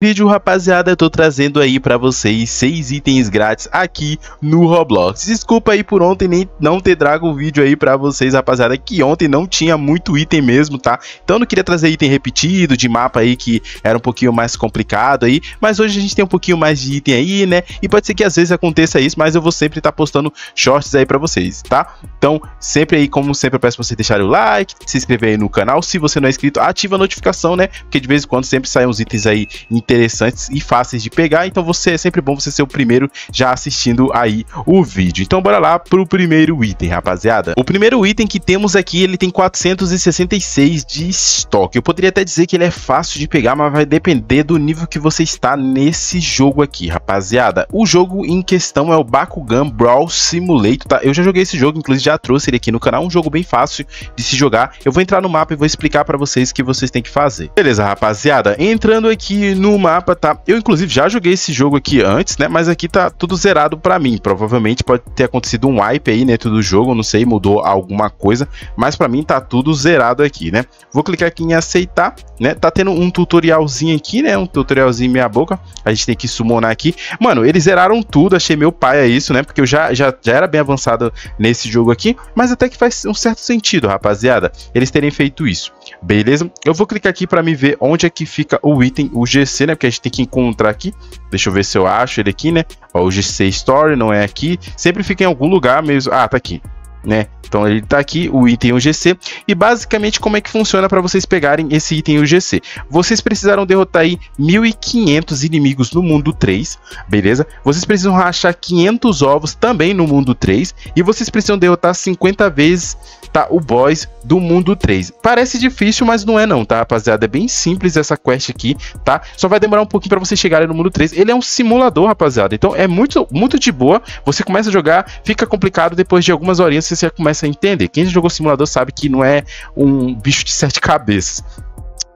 vídeo, rapaziada, eu tô trazendo aí pra vocês seis itens grátis aqui no Roblox. Desculpa aí por ontem nem não ter trago o vídeo aí pra vocês, rapaziada, que ontem não tinha muito item mesmo, tá? Então não queria trazer item repetido, de mapa aí que era um pouquinho mais complicado aí, mas hoje a gente tem um pouquinho mais de item aí, né? E pode ser que às vezes aconteça isso, mas eu vou sempre estar tá postando shorts aí pra vocês, tá? Então, sempre aí, como sempre, eu peço pra vocês deixarem o like, se inscrever aí no canal, se você não é inscrito, ativa a notificação, né? Porque de vez em quando sempre saem uns itens aí em interessantes e fáceis de pegar, então você é sempre bom você ser o primeiro já assistindo aí o vídeo. Então bora lá pro primeiro item, rapaziada. O primeiro item que temos aqui, ele tem 466 de estoque. Eu poderia até dizer que ele é fácil de pegar, mas vai depender do nível que você está nesse jogo aqui, rapaziada. O jogo em questão é o Bakugan Brawl Simulator, tá? Eu já joguei esse jogo, inclusive já trouxe ele aqui no canal, um jogo bem fácil de se jogar. Eu vou entrar no mapa e vou explicar para vocês o que vocês têm que fazer. Beleza, rapaziada? Entrando aqui no mapa tá. Eu, inclusive, já joguei esse jogo aqui antes, né? Mas aqui tá tudo zerado para mim. Provavelmente pode ter acontecido um wipe aí dentro do jogo, não sei, mudou alguma coisa. Mas para mim tá tudo zerado aqui, né? Vou clicar aqui em aceitar, né? Tá tendo um tutorialzinho aqui, né? Um tutorialzinho minha boca. A gente tem que summonar aqui. Mano, eles zeraram tudo, achei meu pai é isso, né? Porque eu já, já, já era bem avançado nesse jogo aqui. Mas até que faz um certo sentido, rapaziada, eles terem feito isso. Beleza? Eu vou clicar aqui para me ver onde é que fica o item, o GC, né? Porque a gente tem que encontrar aqui. Deixa eu ver se eu acho ele aqui, né? Ó, o GC Story não é aqui. Sempre fica em algum lugar mesmo. Ah, tá aqui né? Então ele está aqui, o item UGC, e basicamente como é que funciona para vocês pegarem esse item UGC. Vocês precisaram derrotar aí 1500 inimigos no mundo 3, beleza? Vocês precisam rachar 500 ovos também no mundo 3 e vocês precisam derrotar 50 vezes tá o boss do mundo 3. Parece difícil, mas não é não, tá, rapaziada? É bem simples essa quest aqui, tá? Só vai demorar um pouquinho para vocês chegarem no mundo 3. Ele é um simulador, rapaziada. Então é muito muito de boa. Você começa a jogar, fica complicado depois de algumas horinhas você já começa a entender. Quem já jogou simulador sabe que não é um bicho de sete cabeças.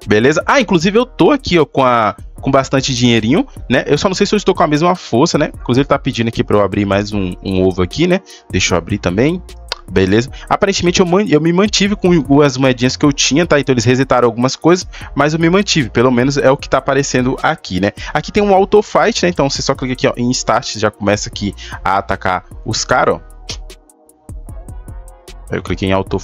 Beleza? Ah, inclusive eu tô aqui ó, com, a, com bastante dinheirinho, né? Eu só não sei se eu estou com a mesma força, né? Inclusive ele tá pedindo aqui para eu abrir mais um, um ovo aqui, né? Deixa eu abrir também. Beleza? Aparentemente eu, eu, me mantive com as moedinhas que eu tinha, tá? Então eles resetaram algumas coisas, mas eu me mantive. Pelo menos é o que tá aparecendo aqui, né? Aqui tem um auto fight, né? Então você só clica aqui ó, em start, já começa aqui a atacar os caras, ó eu cliquei em no auto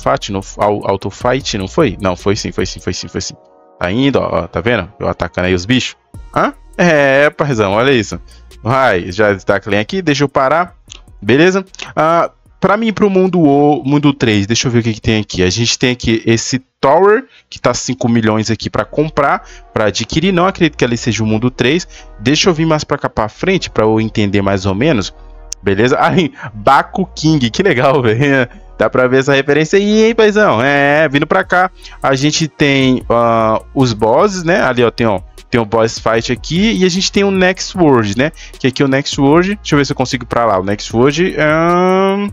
fight não foi? Não, foi sim, foi sim, foi sim, foi sim. Tá indo, ó, tá vendo? Eu atacando aí os bichos. Hã? É, paizão, olha isso. Vai, já está clean aqui, deixa eu parar. Beleza? Ah, para mim, para o mundo, o, mundo 3, deixa eu ver o que, que, tem aqui. A gente tem aqui esse Tower, que tá 5 milhões aqui para comprar, para adquirir. Não acredito que ali seja o mundo 3. Deixa eu vir mais para cá para frente, para eu entender mais ou menos. Beleza? Aí, Baku King, que legal, velho. Dá pra ver essa referência aí, hein, paizão? É, é vindo pra cá, a gente tem uh, os bosses, né? Ali, ó, tem, ó, tem um boss fight aqui e a gente tem o next world, né? Que aqui é o next world, deixa eu ver se eu consigo ir pra lá. O next world, um...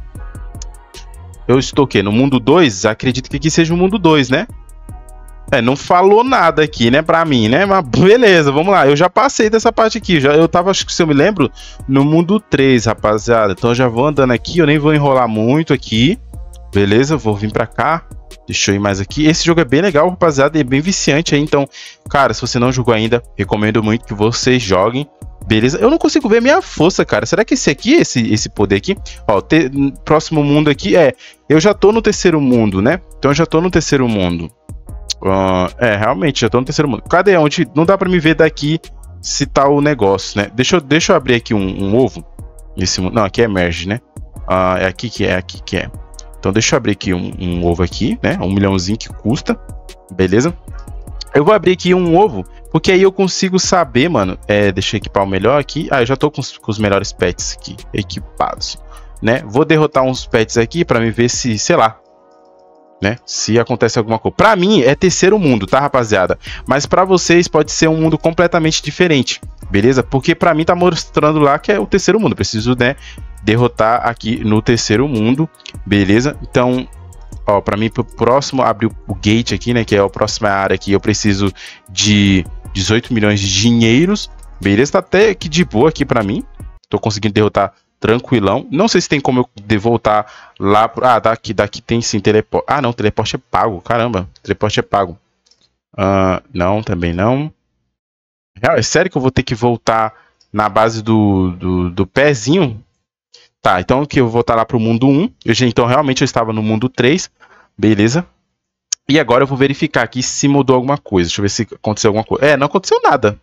eu estou o quê? No mundo 2? Acredito que aqui seja o mundo 2, né? É, não falou nada aqui, né, pra mim, né? Mas beleza, vamos lá. Eu já passei dessa parte aqui. Já, eu tava, acho que se eu me lembro, no mundo 3, rapaziada. Então já vou andando aqui, eu nem vou enrolar muito aqui. Beleza, vou vir pra cá. Deixa eu ir mais aqui. Esse jogo é bem legal, rapaziada, e é bem viciante aí. Então, cara, se você não jogou ainda, recomendo muito que vocês joguem. Beleza? Eu não consigo ver minha força, cara. Será que esse aqui, esse, esse poder aqui... Ó, te, próximo mundo aqui é... Eu já tô no terceiro mundo, né? Então eu já tô no terceiro mundo. Uh, é, realmente, já tô no terceiro mundo. Cadê onde... Não dá pra me ver daqui se tá o negócio, né? Deixa eu, deixa eu abrir aqui um, um ovo. Esse, não, aqui é merge, né? Uh, é aqui que é, é aqui que é. Então deixa eu abrir aqui um, um ovo aqui, né? Um milhãozinho que custa, beleza? Eu vou abrir aqui um ovo, porque aí eu consigo saber, mano. É, deixa eu equipar o melhor aqui. Ah, eu já tô com os, com os melhores pets aqui equipados, né? Vou derrotar uns pets aqui para me ver se, sei lá, né? Se acontece alguma coisa. Para mim é terceiro mundo, tá, rapaziada? Mas para vocês pode ser um mundo completamente diferente, beleza? Porque para mim tá mostrando lá que é o terceiro mundo. Preciso, né, derrotar aqui no terceiro mundo, beleza? Então, ó, para mim pro próximo abrir o gate aqui, né, que é a próxima área aqui, eu preciso de 18 milhões de dinheiros. Beleza, tá até que de boa aqui para mim. Tô conseguindo derrotar tranquilão. Não sei se tem como eu voltar lá pro. Ah, daqui, daqui tem sim teleporte. Ah, não, teleporte é pago. Caramba, teleporte é pago. Uh, não, também não. É sério que eu vou ter que voltar na base do, do, do pezinho? Tá, então que eu vou voltar tá lá pro mundo 1. Eu, então realmente eu estava no mundo 3. Beleza. E agora eu vou verificar aqui se mudou alguma coisa. Deixa eu ver se aconteceu alguma coisa. É, não aconteceu nada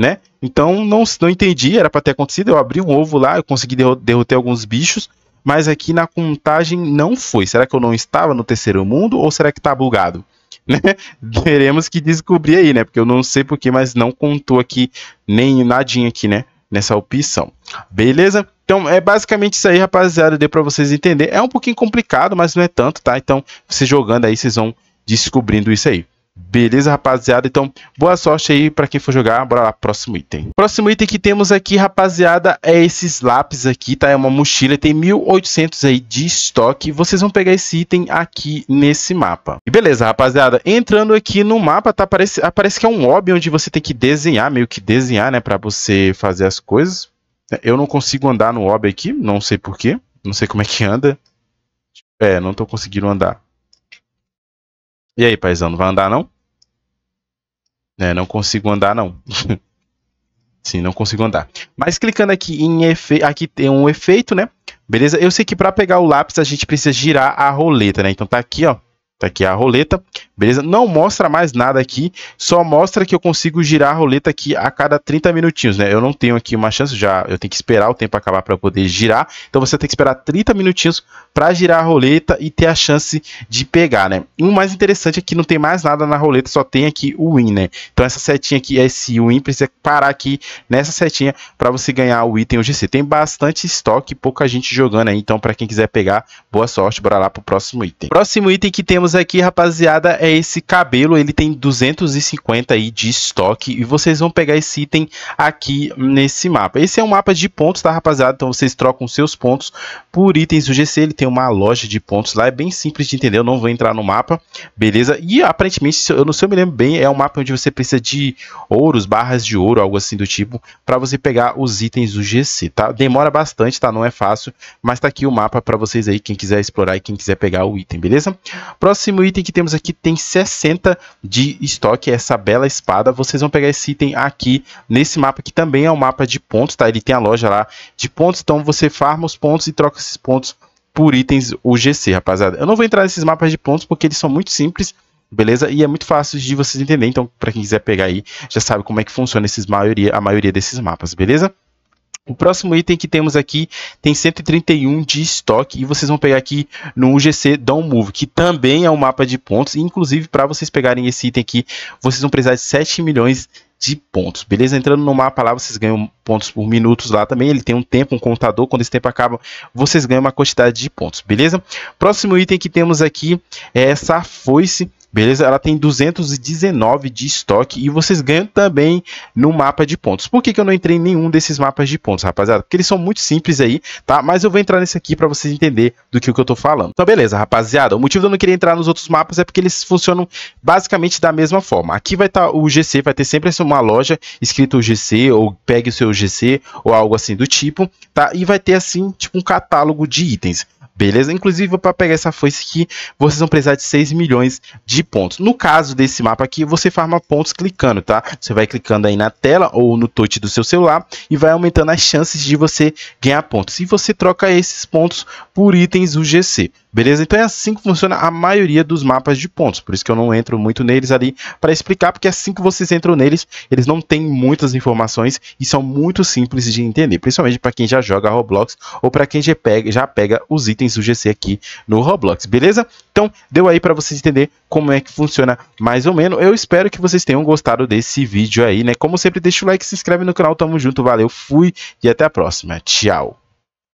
né? Então não, não entendi, era para ter acontecido. Eu abri um ovo lá, eu consegui derrotar alguns bichos, mas aqui é na contagem não foi. Será que eu não estava no terceiro mundo ou será que tá bugado? Né? Teremos que descobrir aí, né? Porque eu não sei porquê, mas não contou aqui nem nadinha aqui, né? Nessa opção. Beleza? Então é basicamente isso aí, rapaziada. Deu para vocês entender. É um pouquinho complicado, mas não é tanto, tá? Então, você jogando aí, vocês vão descobrindo isso aí. Beleza, rapaziada? Então, boa sorte aí para quem for jogar. Bora lá, próximo item. Próximo item que temos aqui, rapaziada, é esses lápis aqui, tá? É uma mochila, tem 1800 aí de estoque. Vocês vão pegar esse item aqui nesse mapa. E beleza, rapaziada, entrando aqui no mapa, tá? Aparece, aparece que é um lobby onde você tem que desenhar, meio que desenhar, né? para você fazer as coisas. Eu não consigo andar no lobby aqui, não sei porquê. Não sei como é que anda. É, não tô conseguindo andar. E aí, paizão, não vai andar não? É, não consigo andar não. Sim, não consigo andar. Mas clicando aqui em efeito, aqui tem um efeito, né? Beleza? Eu sei que para pegar o lápis a gente precisa girar a roleta, né? Então tá aqui, ó. Tá aqui a roleta, beleza? Não mostra mais nada aqui, só mostra que eu consigo girar a roleta aqui a cada 30 minutinhos, né? Eu não tenho aqui uma chance já, eu tenho que esperar o tempo acabar para poder girar. Então você tem que esperar 30 minutinhos para girar a roleta e ter a chance de pegar, né? E o mais interessante é que não tem mais nada na roleta, só tem aqui o win, né? Então essa setinha aqui, esse win precisa parar aqui nessa setinha para você ganhar o item UGC. Tem bastante estoque, pouca gente jogando aí, então para quem quiser pegar, boa sorte, bora lá pro próximo item. Próximo item que temos temos aqui, rapaziada, é esse cabelo. Ele tem 250 aí de estoque. E vocês vão pegar esse item aqui nesse mapa. Esse é um mapa de pontos, tá, rapaziada? Então vocês trocam seus pontos por itens do GC. Ele tem uma loja de pontos lá. É bem simples de entender. Eu não vou entrar no mapa, beleza? E aparentemente, eu não sei, eu me lembro bem, é um mapa onde você precisa de ouros, barras de ouro, algo assim do tipo, para você pegar os itens do GC, tá? Demora bastante, tá? Não é fácil. Mas tá aqui o mapa para vocês aí, quem quiser explorar e quem quiser pegar o item, beleza? Próximo próximo item que temos aqui tem 60 de estoque, essa bela espada. Vocês vão pegar esse item aqui nesse mapa, que também é um mapa de pontos, tá? Ele tem a loja lá de pontos, então você farma os pontos e troca esses pontos por itens UGC, rapaziada. Eu não vou entrar nesses mapas de pontos porque eles são muito simples, beleza? E é muito fácil de vocês entenderem, então para quem quiser pegar aí, já sabe como é que funciona esses maioria, a maioria desses mapas, beleza? O próximo item que temos aqui tem 131 de estoque e vocês vão pegar aqui no UGC Don't Move, que também é um mapa de pontos. inclusive, para vocês pegarem esse item aqui, vocês vão precisar de 7 milhões de pontos, beleza? Entrando no mapa lá, vocês ganham pontos por minutos lá também. Ele tem um tempo, um contador. Quando esse tempo acaba, vocês ganham uma quantidade de pontos, beleza? Próximo item que temos aqui é essa foice. Beleza? Ela tem 219 de estoque e vocês ganham também no mapa de pontos. Por que, que eu não entrei em nenhum desses mapas de pontos, rapaziada? Porque eles são muito simples aí, tá? Mas eu vou entrar nesse aqui para vocês entenderem do que, que eu tô falando. Então, beleza, rapaziada. O motivo de eu não querer entrar nos outros mapas é porque eles funcionam basicamente da mesma forma. Aqui vai estar tá o GC, vai ter sempre uma loja escrito GC ou pegue o seu GC ou algo assim do tipo, tá? E vai ter assim, tipo um catálogo de itens. Beleza? Inclusive, para pegar essa foice aqui, vocês vão precisar de 6 milhões de pontos. No caso desse mapa aqui, você farma pontos clicando, tá? Você vai clicando aí na tela ou no touch do seu celular e vai aumentando as chances de você ganhar pontos. E você troca esses pontos por itens UGC. Beleza? Então é assim que funciona a maioria dos mapas de pontos. Por isso que eu não entro muito neles ali para explicar, porque assim que vocês entram neles, eles não têm muitas informações e são muito simples de entender, principalmente para quem já joga Roblox ou para quem já pega, já pega os itens do GC aqui no Roblox, beleza? Então, deu aí para vocês entender como é que funciona mais ou menos. Eu espero que vocês tenham gostado desse vídeo aí, né? Como sempre, deixa o like, se inscreve no canal, tamo junto, valeu, fui e até a próxima. Tchau.